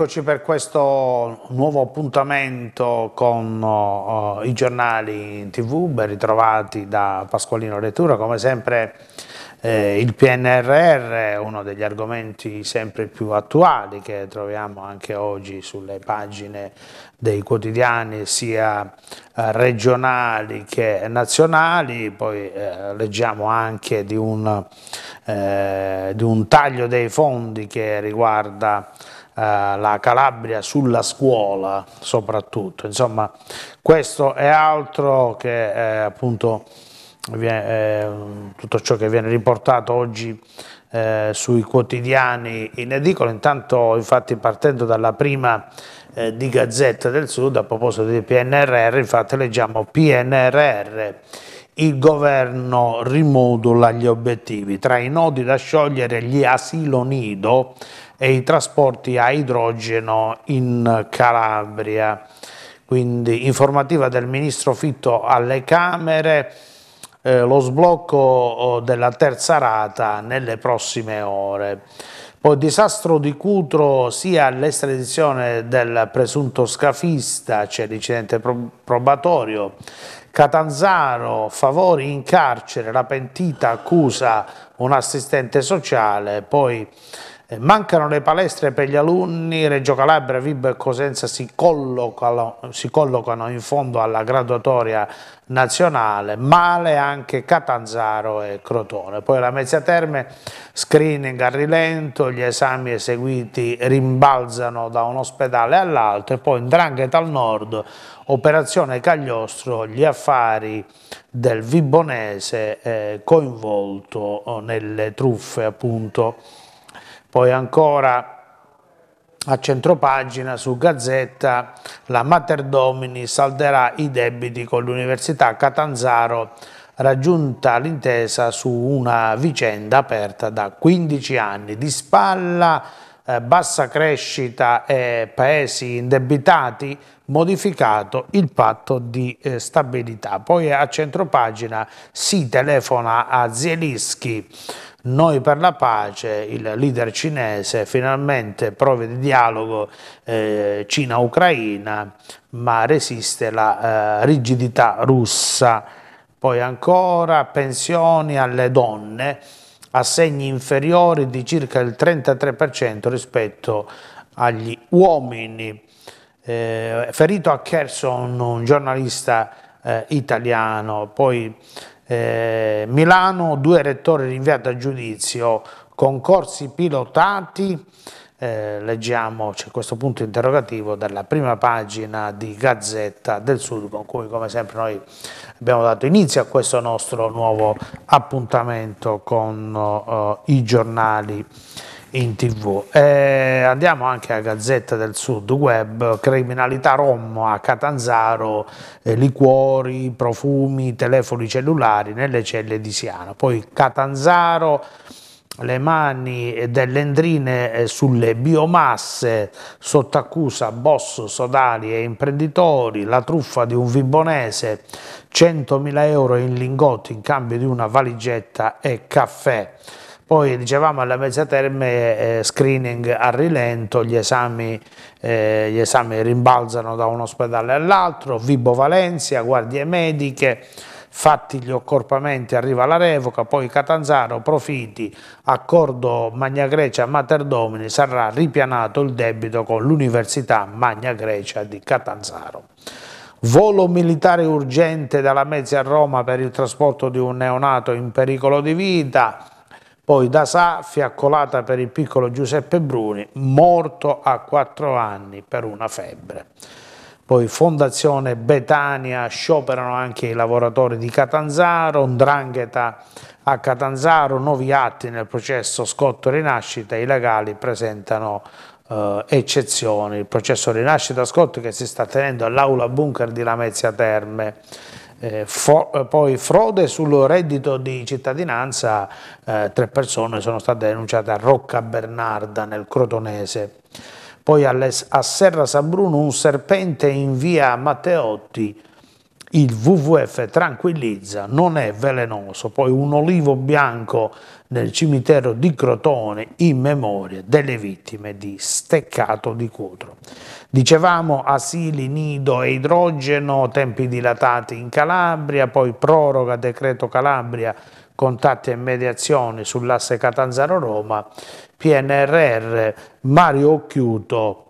Eccoci per questo nuovo appuntamento con uh, i giornali in TV, ben ritrovati da Pasqualino Lettura, come sempre eh, il PNRR, è uno degli argomenti sempre più attuali che troviamo anche oggi sulle pagine dei quotidiani sia eh, regionali che nazionali, poi eh, leggiamo anche di un, eh, di un taglio dei fondi che riguarda eh, la Calabria sulla scuola soprattutto. Insomma, questo è altro che eh, appunto eh, tutto ciò che viene riportato oggi eh, sui quotidiani in edicola. Intanto, infatti, partendo dalla prima eh, di Gazzetta del Sud, a proposito di PNRR, infatti leggiamo PNRR il governo rimodula gli obiettivi. Tra i nodi da sciogliere gli asilo nido, e i trasporti a idrogeno in Calabria. Quindi informativa del ministro Fitto alle Camere, eh, lo sblocco oh, della terza rata nelle prossime ore. Poi disastro di Cutro sia l'estradizione del presunto scafista, c'è cioè l'incidente probatorio, Catanzaro, favori in carcere, la pentita accusa un assistente sociale, poi eh, mancano le palestre per gli alunni, Reggio Calabria, Vibra e Cosenza si collocano, si collocano, in fondo alla graduatoria nazionale, male anche Catanzaro e Crotone. Poi la mezza Terme, screening a rilento, gli esami eseguiti rimbalzano da un ospedale all'altro e poi in Drangheta al nord, operazione Cagliostro, gli affari del Vibonese eh, coinvolto oh, nelle truffe appunto poi ancora a centropagina su Gazzetta la Mater Domini salderà i debiti con l'Università Catanzaro raggiunta l'intesa su una vicenda aperta da 15 anni. Di spalla eh, bassa crescita e paesi indebitati modificato il patto di eh, stabilità. Poi a centropagina si telefona a Zielinski noi per la pace, il leader cinese finalmente prove di dialogo eh, Cina-Ucraina, ma resiste la eh, rigidità russa. Poi ancora pensioni alle donne, assegni inferiori di circa il 33% rispetto agli uomini. Eh, ferito a Kherson un giornalista eh, italiano, poi eh, Milano, due rettori rinviati a giudizio, concorsi pilotati, eh, leggiamo, c'è questo punto interrogativo dalla prima pagina di Gazzetta del Sud con cui come sempre noi abbiamo dato inizio a questo nostro nuovo appuntamento con uh, i giornali in tv. Eh, andiamo anche a Gazzetta del Sud Web, criminalità Rommo a Catanzaro, eh, liquori, profumi, telefoni cellulari nelle celle di Siano. Poi Catanzaro le mani delle endrine eh, sulle biomasse, sotto accusa boss, sodali e imprenditori, la truffa di un vibonese, 100.000 euro in lingotti in cambio di una valigetta e caffè. Poi dicevamo alla mezzaterme eh, screening a rilento, gli esami, eh, gli esami rimbalzano da un ospedale all'altro, Vibo Valencia, guardie mediche, fatti gli accorpamenti arriva la revoca, poi Catanzaro, Profiti, accordo Magna Grecia Mater Domini, sarà ripianato il debito con l'Università Magna Grecia di Catanzaro. Volo militare urgente dalla Mezia a Roma per il trasporto di un neonato in pericolo di vita, poi da Saffi accolata per il piccolo Giuseppe Bruni, morto a 4 anni per una febbre. Poi Fondazione Betania, scioperano anche i lavoratori di Catanzaro, Ndrangheta a Catanzaro, nuovi atti nel processo Scotto Rinascita, i legali presentano eh, eccezioni. Il processo Rinascita Scotto che si sta tenendo all'aula bunker di Lamezia Terme eh, for, eh, poi frode sul reddito di cittadinanza, eh, tre persone sono state denunciate a Rocca Bernarda nel Crotonese. Poi alle, a Serra San Bruno un serpente in via Matteotti, il WWF tranquillizza, non è velenoso. Poi un olivo bianco nel cimitero di Crotone in memoria delle vittime di Steccato di Cutro. Dicevamo asili, nido e idrogeno, tempi dilatati in Calabria, poi proroga decreto Calabria, contatti e mediazioni sull'asse Catanzaro-Roma, PNRR, Mario Occhiuto,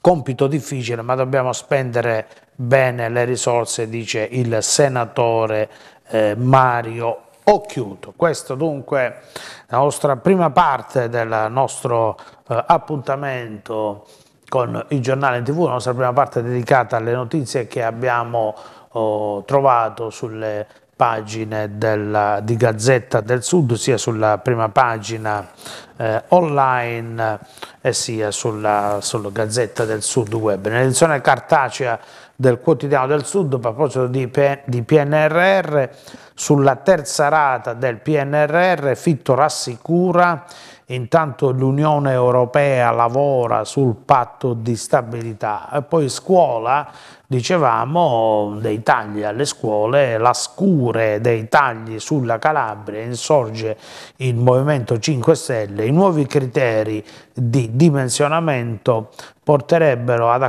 compito difficile ma dobbiamo spendere bene le risorse, dice il senatore eh, Mario ho chiuso. Questo dunque la nostra prima parte del nostro eh, appuntamento con il giornale TV, la nostra prima parte dedicata alle notizie che abbiamo oh, trovato sulle pagine della, di Gazzetta del Sud, sia sulla prima pagina eh, online e eh, sia sulla, sulla Gazzetta del Sud web. Nell'edizione cartacea del quotidiano del Sud a proposito di, PNRR, sulla terza rata del PNRR Fitto rassicura, intanto l'Unione Europea lavora sul patto di stabilità e poi scuola, dicevamo, dei tagli alle scuole, la scure dei tagli sulla Calabria, insorge il Movimento 5 Stelle, i nuovi criteri di dimensionamento porterebbero ad,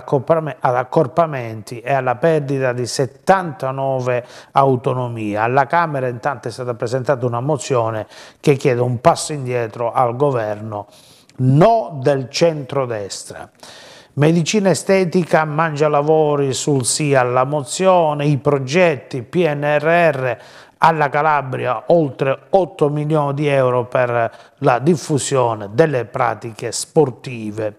accorpamenti e alla perdita di 79 autonomie. Alla Camera intanto è stata presentata una mozione che chiede un passo indietro al governo, no del centrodestra. destra Medicina estetica, mangialavori sul sì alla mozione, i progetti PNRR alla Calabria, oltre 8 milioni di euro per la diffusione delle pratiche sportive.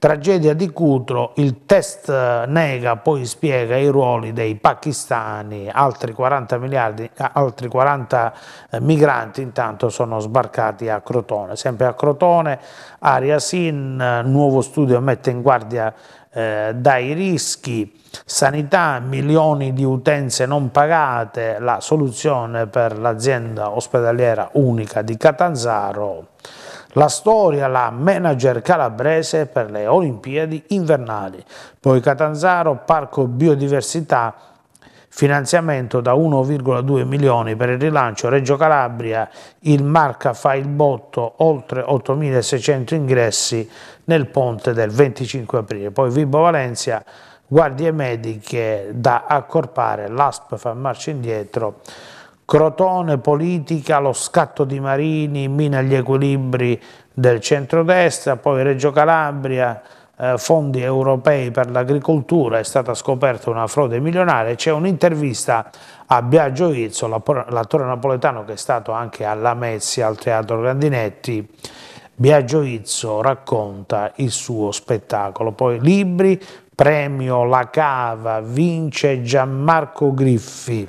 Tragedia di Cutro, il test eh, nega poi spiega i ruoli dei pakistani, altri 40, miliardi, eh, altri 40 eh, migranti intanto sono sbarcati a Crotone. Sempre a Crotone, Aria Sin, nuovo studio mette in guardia eh, dai rischi, sanità, milioni di utenze non pagate, la soluzione per l'azienda ospedaliera unica di Catanzaro. La storia, la manager calabrese per le Olimpiadi invernali, poi Catanzaro, Parco Biodiversità, finanziamento da 1,2 milioni per il rilancio Reggio Calabria, il Marca fa il botto, oltre 8.600 ingressi nel ponte del 25 aprile. Poi Vibo Valencia, guardie mediche da accorpare, l'ASP fa marcia indietro Crotone, politica, lo scatto di Marini, mina gli equilibri del centrodestra, poi Reggio Calabria, eh, fondi europei per l'agricoltura, è stata scoperta una frode milionaria, c'è un'intervista a Biagio Izzo, l'attore napoletano che è stato anche alla Messia, al Teatro Grandinetti, Biagio Izzo racconta il suo spettacolo, poi libri, premio La Cava, vince Gianmarco Griffi.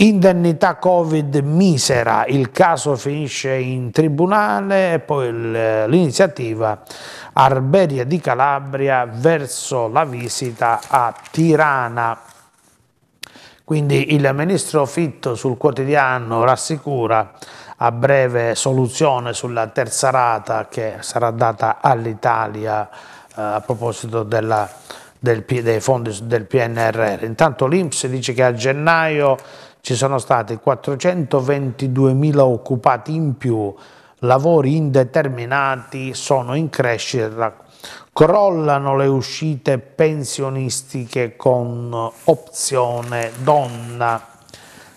Indennità Covid misera, il caso finisce in tribunale e poi l'iniziativa Arberia di Calabria verso la visita a Tirana. Quindi il ministro Fitto sul quotidiano rassicura a breve soluzione sulla terza rata che sarà data all'Italia eh, a proposito della, del, dei fondi del PNRR. Intanto l'Inps dice che a gennaio ci sono stati 422.000 occupati in più, lavori indeterminati sono in crescita, crollano le uscite pensionistiche con opzione donna.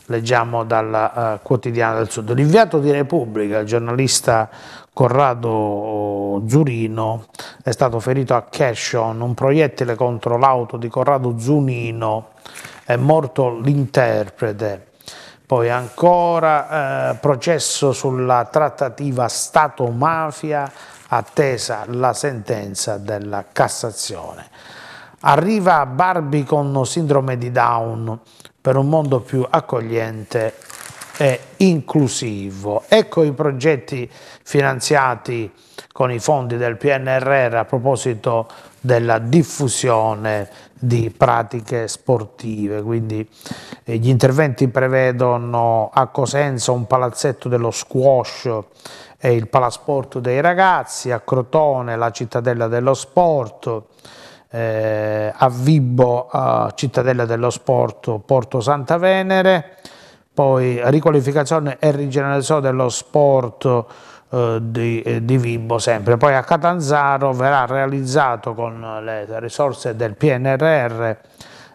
Leggiamo dal uh, Quotidiano del Sud. L'inviato di Repubblica, il giornalista Corrado Zurino è stato ferito a Kesson, un proiettile contro l'auto di Corrado Zunino è morto l'interprete. Poi ancora eh, processo sulla trattativa Stato-mafia, attesa la sentenza della Cassazione. Arriva Barbie con sindrome di Down per un mondo più accogliente e inclusivo. Ecco i progetti finanziati con i fondi del PNRR a proposito della diffusione di pratiche sportive, quindi eh, gli interventi prevedono a Cosenza un palazzetto dello squash e il palasporto dei ragazzi, a Crotone la cittadella dello sport, eh, a Vibbo eh, cittadella dello sport Porto Santa Venere, poi riqualificazione e rigenerazione dello sport eh, di, eh, di Vimbo sempre. Poi a Catanzaro verrà realizzato con le risorse del PNRR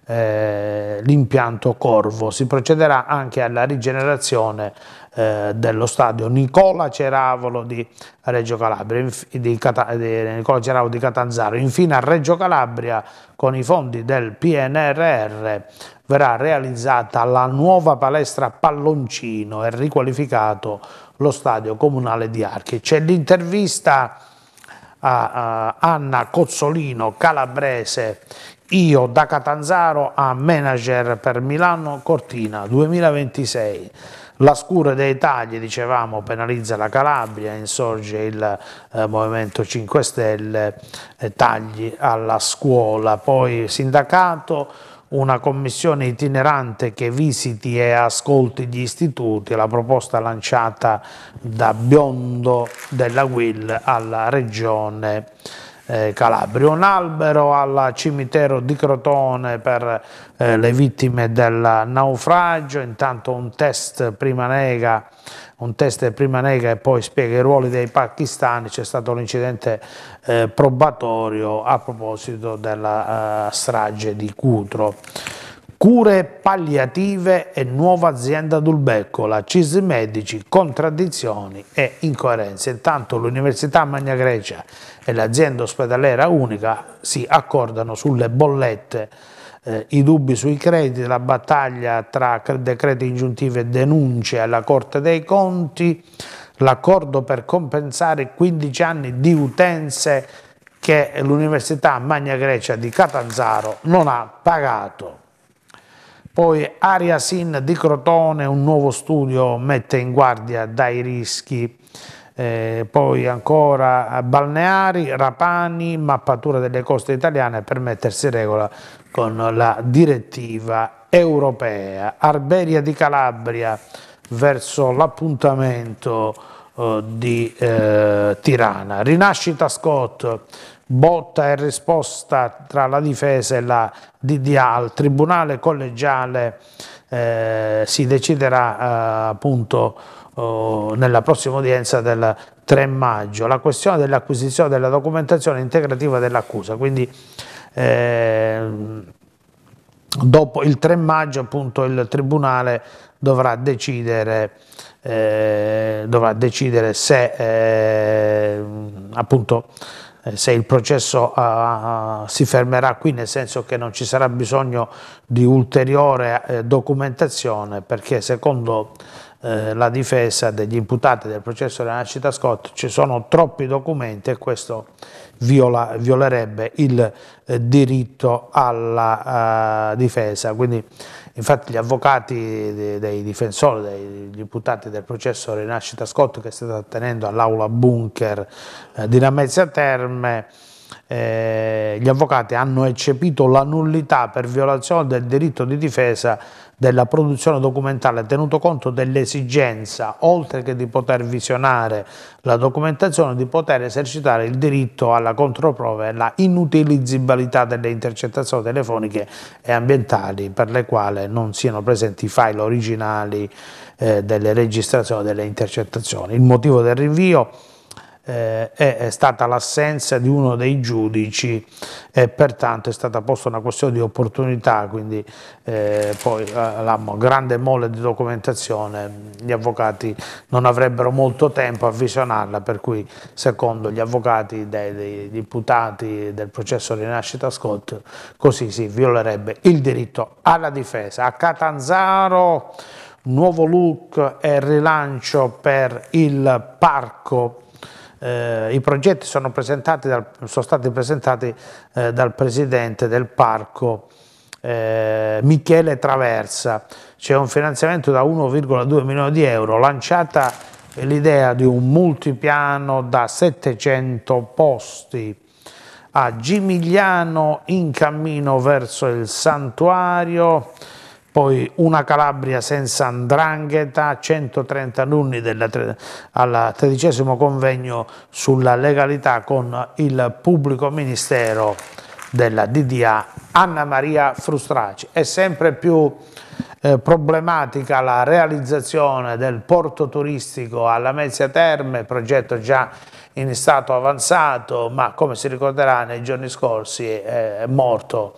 eh, l'impianto Corvo. Si procederà anche alla rigenerazione eh, dello stadio Nicola Ceravolo di Reggio Calabria, di, Cata, di, Nicola Ceravolo di Catanzaro. Infine a Reggio Calabria con i fondi del PNRR verrà realizzata la nuova palestra Palloncino e riqualificato lo stadio comunale di Archi. C'è l'intervista a, Anna Cozzolino, calabrese, io da Catanzaro a manager per Milano Cortina 2026. La scura dei tagli, dicevamo, penalizza la Calabria, insorge il eh, Movimento 5 Stelle, eh, tagli alla scuola. Poi sindacato, una commissione itinerante che visiti e ascolti gli istituti, la proposta lanciata da Biondo della Will alla Regione eh, Calabria. Un albero al cimitero di Crotone per eh, le vittime del naufragio, intanto un test prima nega un test prima nega e poi spiega i ruoli dei pakistani, c'è stato un incidente eh, probatorio a proposito della eh, strage di Cutro. Cure palliative e nuova azienda la CIS medici, contraddizioni e incoerenze. Intanto l'Università Magna Grecia e l'azienda ospedaliera unica si accordano sulle bollette, eh, i dubbi sui crediti, la battaglia tra decreti ingiuntivi e denunce alla Corte dei Conti, l'accordo per compensare 15 anni di utenze che l'Università Magna Grecia di Catanzaro non ha pagato. Poi Ariasin di Crotone, un nuovo studio mette in guardia dai rischi. Eh, poi ancora balneari, rapani, mappatura delle coste italiane per mettersi in regola con la direttiva europea. Arberia di Calabria verso l'appuntamento eh, di eh, Tirana. Rinascita Scott botta e risposta tra la difesa e la DDA al tribunale collegiale eh, si deciderà eh, appunto eh, nella prossima udienza del 3 maggio la questione dell'acquisizione della documentazione integrativa dell'accusa quindi ehm, dopo il 3 maggio appunto il tribunale dovrà decidere eh, dovrà decidere se eh, appunto eh, se il processo uh, si fermerà qui, nel senso che non ci sarà bisogno di ulteriore eh, documentazione, perché secondo eh, la difesa degli imputati del processo della nascita Scott ci sono troppi documenti e questo viola, violerebbe il eh, diritto alla ah, difesa. Quindi Infatti gli avvocati dei difensori, dei deputati del processo Rinascita Scott che si sta tenendo all'aula bunker eh, di Ramezia Terme, eh, gli avvocati hanno eccepito la nullità per violazione del diritto di difesa della produzione documentale, tenuto conto dell'esigenza, oltre che di poter visionare la documentazione, di poter esercitare il diritto alla controprova e alla inutilizzabilità delle intercettazioni telefoniche e ambientali per le quali non siano presenti i file originali eh, delle registrazioni delle intercettazioni. Il motivo del rinvio eh, è stata l'assenza di uno dei giudici e pertanto è stata posta una questione di opportunità, quindi eh, poi la grande mole di documentazione, gli avvocati non avrebbero molto tempo a visionarla, per cui secondo gli avvocati dei, degli imputati del processo Rinascita Scott, così si violerebbe il diritto alla difesa. A Catanzaro nuovo look e rilancio per il parco eh, I progetti sono, dal, sono stati presentati eh, dal presidente del parco eh, Michele Traversa, c'è un finanziamento da 1,2 milioni di euro, lanciata l'idea di un multipiano da 700 posti a Gimigliano in cammino verso il santuario, poi una Calabria senza andrangheta, 130 alunni al tredicesimo convegno sulla legalità con il pubblico ministero della DDA Anna Maria Frustraci. È sempre più eh, problematica la realizzazione del porto turistico alla Mezia Terme, progetto già in stato avanzato, ma come si ricorderà nei giorni scorsi è morto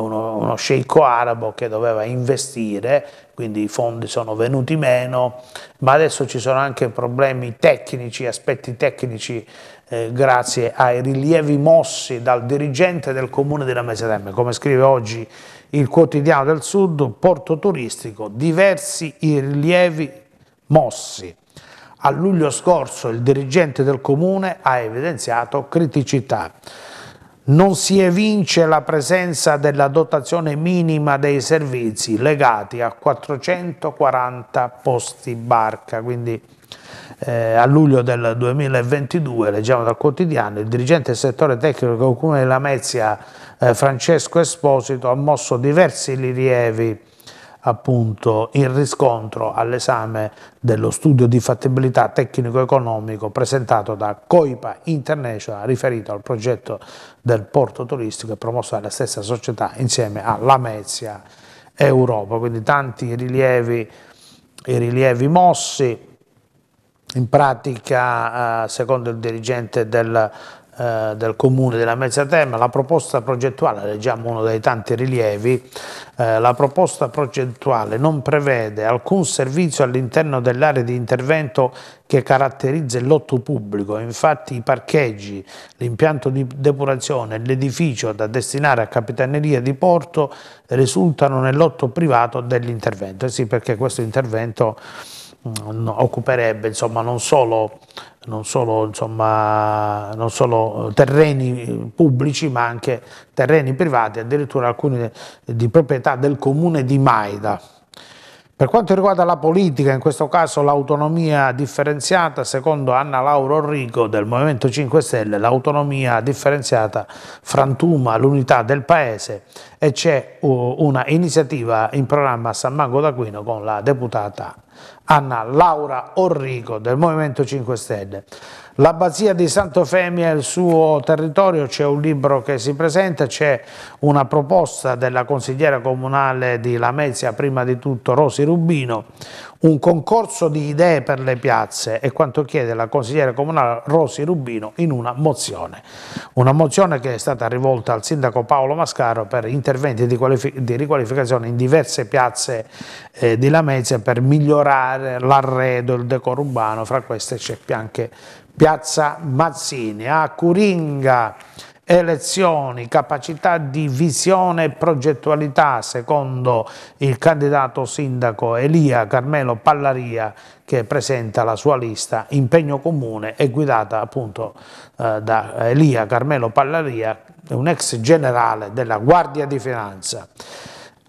uno, uno sceicco arabo che doveva investire, quindi i fondi sono venuti meno, ma adesso ci sono anche problemi tecnici, aspetti tecnici eh, grazie ai rilievi mossi dal dirigente del comune di Ramesedemme, come scrive oggi il quotidiano del sud, porto turistico, diversi i rilievi mossi. A luglio scorso il dirigente del comune ha evidenziato criticità non si evince la presenza della dotazione minima dei servizi legati a 440 posti barca, quindi eh, a luglio del 2022, leggiamo dal quotidiano, il dirigente del settore tecnico del Comune di Lamezia, eh, Francesco Esposito, ha mosso diversi rilievi appunto il riscontro all'esame dello studio di fattibilità tecnico-economico presentato da Coipa International riferito al progetto del porto turistico e promosso dalla stessa società insieme a Lamezia Europa. Quindi tanti rilievi, i rilievi mossi, in pratica eh, secondo il dirigente del eh, del comune della Mezza Terma, la proposta progettuale, leggiamo uno dei tanti rilievi, eh, la proposta progettuale non prevede alcun servizio all'interno dell'area di intervento che caratterizza il lotto pubblico, infatti i parcheggi, l'impianto di depurazione e l'edificio da destinare a Capitaneria di Porto risultano nel lotto privato dell'intervento, eh sì perché questo intervento Mm, occuperebbe insomma, non solo, non, solo, insomma, non solo, eh, terreni eh, pubblici ma anche terreni privati, addirittura alcuni eh, di proprietà del comune di Maida. Per quanto riguarda la politica, in questo caso l'autonomia differenziata, secondo Anna Lauro Rico del Movimento 5 Stelle, l'autonomia differenziata frantuma l'unità del Paese e c'è uh, una iniziativa in programma a San Mango d'Aquino con la deputata Anna Laura Orrico del Movimento 5 Stelle. L'abbazia di Sant'Ofemia e il suo territorio, c'è un libro che si presenta, c'è una proposta della consigliera comunale di Lamezia, prima di tutto Rosi Rubino, un concorso di idee per le piazze e quanto chiede la consigliera comunale Rosi Rubino in una mozione. Una mozione che è stata rivolta al sindaco Paolo Mascaro per interventi di, di riqualificazione in diverse piazze eh, di Lamezia per migliorare l'arredo, il decoro urbano, fra queste c'è anche piazza Mazzini. A Curinga elezioni, capacità di visione e progettualità, secondo il candidato sindaco Elia Carmelo Pallaria che presenta la sua lista Impegno Comune e guidata appunto eh, da Elia Carmelo Pallaria, un ex generale della Guardia di Finanza.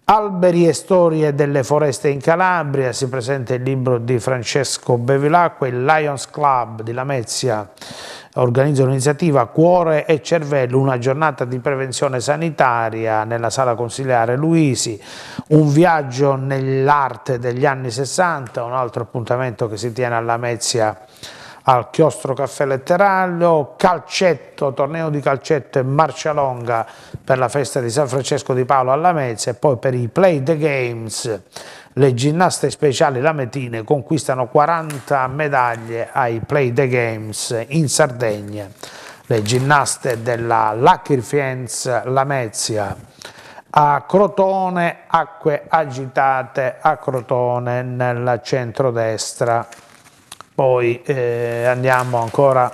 Alberi e storie delle foreste in Calabria, si presenta il libro di Francesco Bevilacqua, il Lions Club di Lamezia organizza un'iniziativa Cuore e Cervello, una giornata di prevenzione sanitaria nella sala consigliare Luisi, un viaggio nell'arte degli anni 60, un altro appuntamento che si tiene a Lamezia al Chiostro Caffè Letterario, calcetto, torneo di calcetto e marcia longa per la festa di San Francesco di Paolo alla Mezza e poi per i Play the Games le ginnaste speciali lametine conquistano 40 medaglie ai Play the Games in Sardegna. Le ginnaste della Lucky Fiennes Lamezia a Crotone, acque agitate a Crotone nel centro destra poi eh, andiamo ancora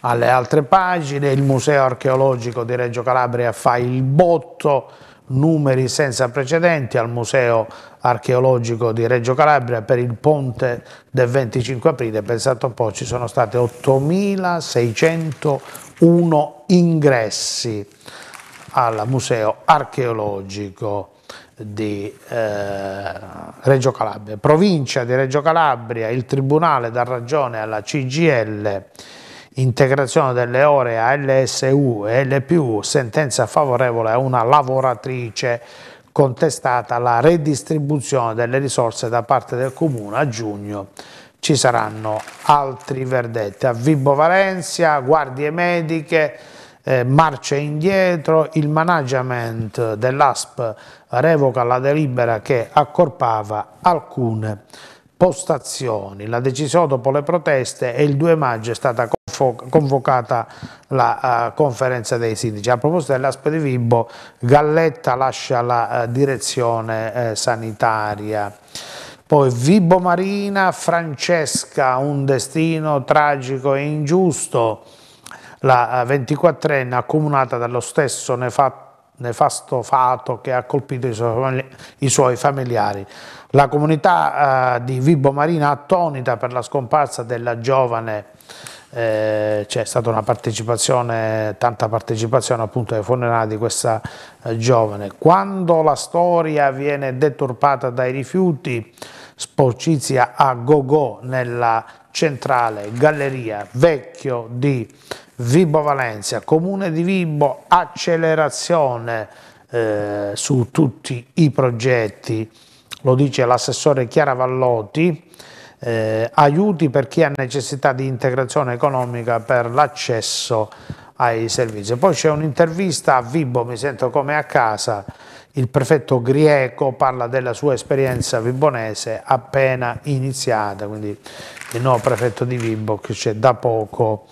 alle altre pagine, il Museo archeologico di Reggio Calabria fa il botto, numeri senza precedenti al Museo archeologico di Reggio Calabria per il ponte del 25 aprile, pensate un po', ci sono state 8.601 ingressi al Museo archeologico di eh, Reggio Calabria. Provincia di Reggio Calabria, il Tribunale dà ragione alla CGL, integrazione delle ore a LSU e LPU, sentenza favorevole a una lavoratrice contestata la redistribuzione delle risorse da parte del Comune a giugno ci saranno altri verdetti a Vibo Valencia, guardie mediche eh, marce indietro, il management dell'ASP revoca la delibera che accorpava alcune postazioni. La decisione dopo le proteste e il 2 maggio è stata convocata la uh, conferenza dei sindaci. A proposito dell'ASP di Vibo, Galletta lascia la uh, direzione uh, sanitaria. Poi Vibo Marina, Francesca, un destino tragico e ingiusto. La 24enne eh, accomunata dallo stesso nefasto fato che ha colpito i suoi familiari. La comunità eh, di Vibo Marina attonita per la scomparsa della giovane, eh, c'è stata una partecipazione, tanta partecipazione appunto ai funerali di questa eh, giovane. Quando la storia viene deturpata dai rifiuti, sporcizia a go-go nella centrale galleria vecchio di Vibo Valencia, Comune di Vibo, accelerazione eh, su tutti i progetti, lo dice l'assessore Chiara Vallotti, eh, aiuti per chi ha necessità di integrazione economica per l'accesso ai servizi. Poi c'è un'intervista a Vibo, mi sento come a casa, il prefetto Grieco parla della sua esperienza vibonese appena iniziata, quindi il nuovo prefetto di Vibo che c'è da poco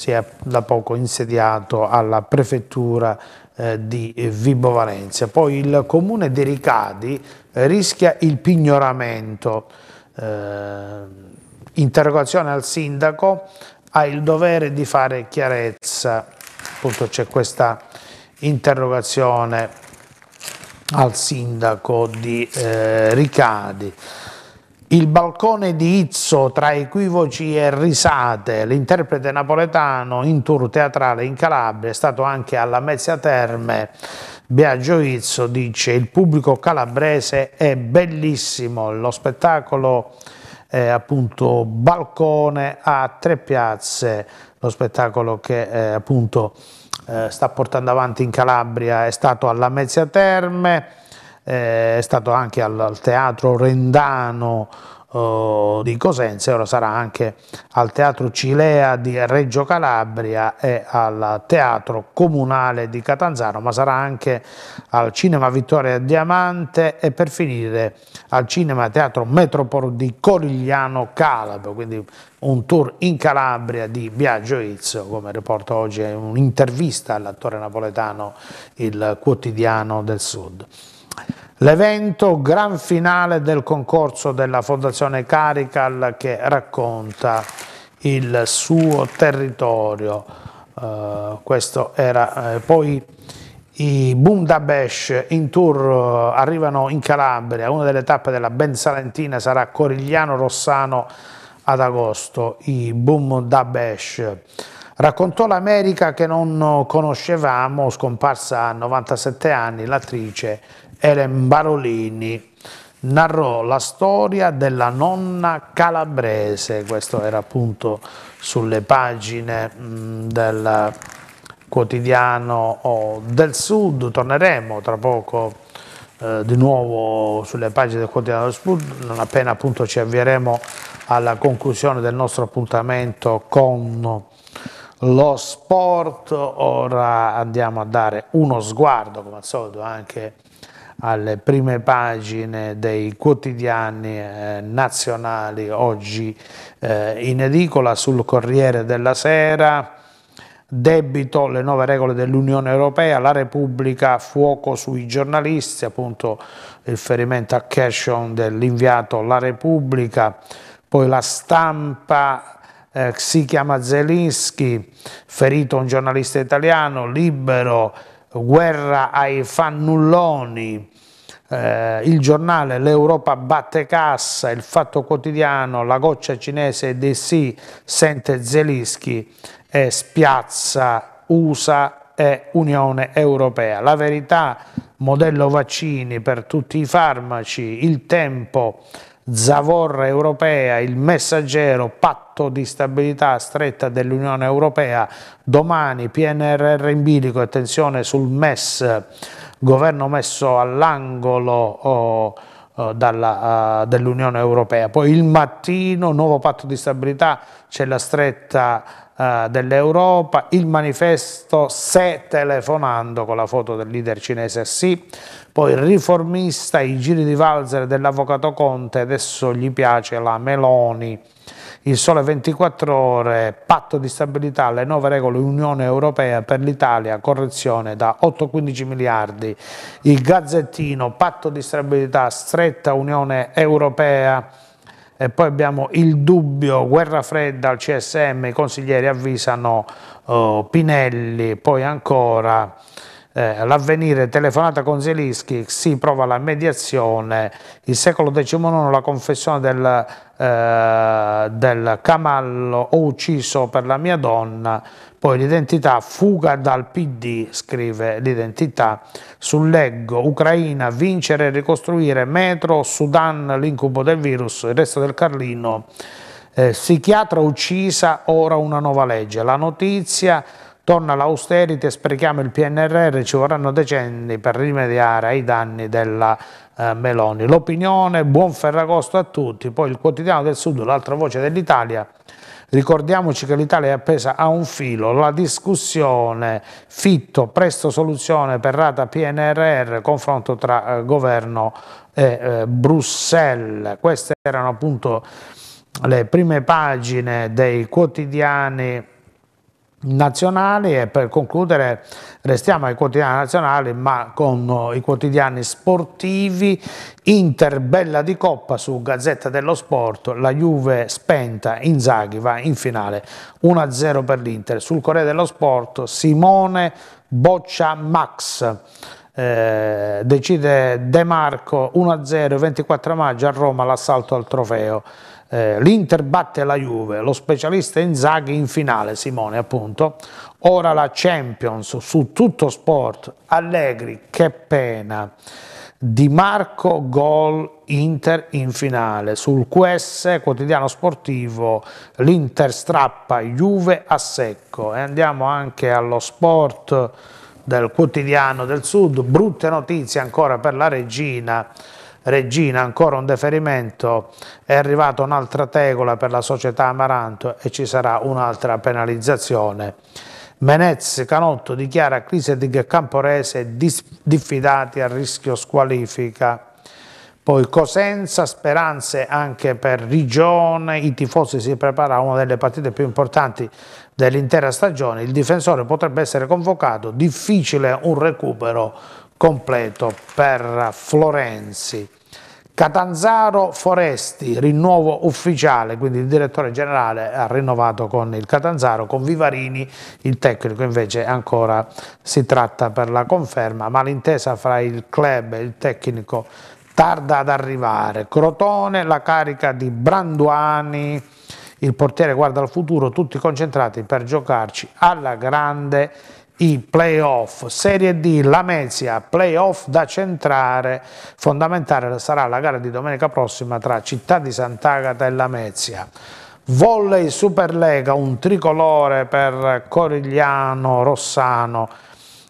si è da poco insediato alla prefettura eh, di Vibo Valencia. Poi il comune di Ricadi eh, rischia il pignoramento. Eh, interrogazione al sindaco, ha il dovere di fare chiarezza, appunto c'è questa interrogazione al sindaco di eh, Ricadi. Il balcone di Izzo tra equivoci e risate, l'interprete napoletano in tour teatrale in Calabria, è stato anche alla Mezzia Terme. Biagio Izzo dice il pubblico calabrese è bellissimo, lo spettacolo è appunto balcone a tre piazze, lo spettacolo che eh, appunto eh, sta portando avanti in Calabria è stato alla Mezzia Terme eh, è stato anche al, al teatro Rendano eh, di Cosenza, e ora sarà anche al teatro Cilea di Reggio Calabria e al teatro comunale di Catanzaro, ma sarà anche al cinema Vittoria Diamante e per finire al cinema teatro Metropol di Corigliano Calabro, quindi un tour in Calabria di Biagio Izzo, come riporta oggi un'intervista all'attore napoletano il quotidiano del Sud l'evento gran finale del concorso della Fondazione Carical che racconta il suo territorio. Uh, questo era eh, poi i Boom Bundabesh in tour uh, arrivano in Calabria, una delle tappe della Ben Salentina sarà Corigliano Rossano ad agosto, i Boom Bundabesh. Raccontò l'America che non conoscevamo, scomparsa a 97 anni, l'attrice Eren Barolini narrò la storia della nonna calabrese, questo era appunto sulle pagine mh, mm, del quotidiano oh, del sud, torneremo tra poco eh, di nuovo sulle pagine del quotidiano del sud, non appena appunto ci avvieremo alla conclusione del nostro appuntamento con lo sport, ora andiamo a dare uno sguardo come al solito anche a alle prime pagine dei quotidiani eh, nazionali oggi eh, in edicola sul Corriere della Sera, debito, le nuove regole dell'Unione Europea, la Repubblica, fuoco sui giornalisti, appunto il ferimento a Cashon dell'inviato La Repubblica, poi la stampa eh, si chiama Zelinski, ferito un giornalista italiano, libero, guerra ai fannulloni, eh, il giornale L'Europa batte cassa, il Fatto Quotidiano, la goccia cinese dei sente Zelischi e spiazza USA e Unione Europea. La verità, modello vaccini per tutti i farmaci, il tempo, zavorra europea, il messaggero, patto patto di stabilità stretta dell'Unione Europea, domani PNRR in bilico, e tensione sul MES, governo messo all'angolo oh, oh, uh, dell'Unione Europea. Poi il mattino, nuovo patto di stabilità, c'è la stretta uh, dell'Europa, il manifesto se telefonando con la foto del leader cinese Sì, poi riformista, i giri di valzer dell'avvocato Conte, adesso gli piace la Meloni, il Sole 24 Ore, patto di stabilità, le nuove regole Unione Europea per l'Italia, correzione da 8-15 miliardi, il Gazzettino, patto di stabilità, stretta Unione Europea, e poi abbiamo il dubbio, guerra fredda al CSM, i consiglieri avvisano eh, Pinelli, poi ancora eh, l'avvenire telefonata con Zelischi, si prova la mediazione, il secolo XIX la confessione del, eh, del Camallo, ho ucciso per la mia donna, poi l'identità, fuga dal PD, scrive l'identità, sul leggo, Ucraina, vincere e ricostruire, metro, Sudan, l'incubo del virus, il resto del Carlino, eh, psichiatra uccisa, ora una nuova legge, la notizia Torna l'austerity, e sprechiamo il PNRR, ci vorranno decenni per rimediare ai danni della eh, Meloni. L'opinione, buon Ferragosto a tutti, poi il quotidiano del Sud, l'altra voce dell'Italia. Ricordiamoci che l'Italia è appesa a un filo, la discussione, fitto, presto soluzione per rata PNRR, confronto tra eh, governo e eh, Bruxelles. Queste erano appunto le prime pagine dei quotidiani nazionali e per concludere restiamo ai quotidiani nazionali ma con eh, i quotidiani sportivi Inter bella di coppa su Gazzetta dello Sport la Juve spenta Inzaghi va in finale 1-0 per l'Inter sul Corriere dello Sport Simone boccia Max eh, decide De Marco 1-0 24 maggio a Roma l'assalto al trofeo eh, l'Inter batte la Juve, lo specialista Inzaghi in finale, Simone appunto, ora la Champions su tutto sport, Allegri, che pena, Di Marco gol Inter in finale, sul QS quotidiano sportivo l'Inter strappa Juve a secco e andiamo anche allo sport del quotidiano del sud, brutte notizie ancora per la regina Regina, ancora un deferimento, è arrivata un'altra tegola per la società Amaranto e ci sarà un'altra penalizzazione. Menez Canotto dichiara Crisetig e Camporese diffidati a rischio squalifica. Poi Cosenza, speranze anche per Rigione, i tifosi si preparano a una delle partite più importanti dell'intera stagione, il difensore potrebbe essere convocato, difficile un recupero completo per Florenzi. Catanzaro Foresti, rinnovo ufficiale, quindi il direttore generale ha rinnovato con il Catanzaro, con Vivarini il tecnico invece ancora si tratta per la conferma, ma l'intesa fra il club e il tecnico tarda ad arrivare. Crotone, la carica di Branduani, il portiere guarda al futuro, tutti concentrati per giocarci alla grande i playoff. Serie D, Lamezia, playoff da centrare, fondamentale sarà la gara di domenica prossima tra Città di Sant'Agata e Lamezia. Volley Superlega, un tricolore per Corigliano, Rossano,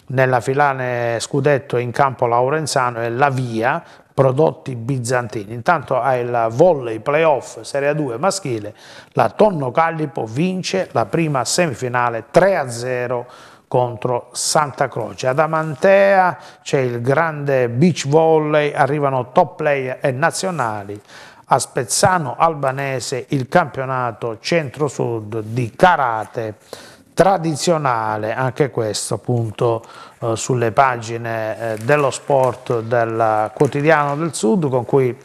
nella filane Scudetto in campo Laurenzano e La Via, prodotti bizantini. Intanto ha il volley playoff Serie 2 maschile, la Tonno Callipo vince la prima semifinale 3-0 contro Santa Croce. Ad Amantea c'è il grande beach volley, arrivano top player e nazionali. A Spezzano Albanese il campionato centro-sud di karate tradizionale, anche questo appunto eh, sulle pagine eh, dello sport del quotidiano del sud con cui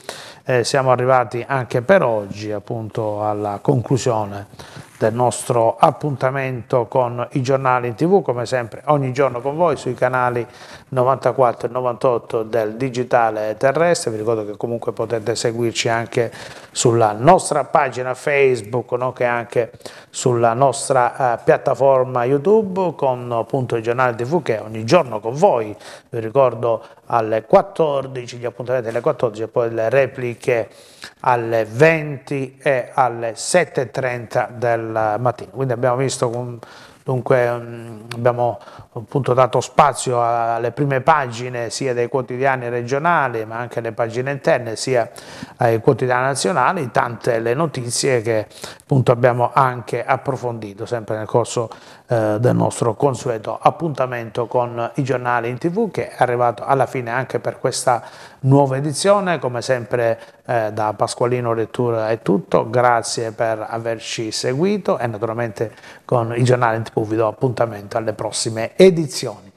eh, siamo arrivati anche per oggi appunto alla conclusione del nostro appuntamento con i giornali in tv, come sempre ogni giorno con voi sui canali 94 e 98 del digitale terrestre, vi ricordo che comunque potete seguirci anche sulla nostra pagina Facebook, no? che anche sulla nostra eh, piattaforma YouTube con appunto i giornali tv che ogni giorno con voi, vi ricordo alle 14, gli appuntamenti alle 14 e poi le repliche alle 20 e alle 7.30 del mattino. Quindi abbiamo visto un Dunque mm, abbiamo appunto dato spazio alle prime pagine sia dei quotidiani regionali ma anche alle pagine interne sia ai quotidiani nazionali, tante le notizie che appunto abbiamo anche approfondito sempre nel corso eh, del nostro consueto appuntamento con i giornali in tv che è arrivato alla fine anche per questa nuova edizione, come sempre eh, da Pasqualino Lettura è tutto, grazie per averci seguito e naturalmente con il giornale in tv vi do appuntamento alle prossime edizioni.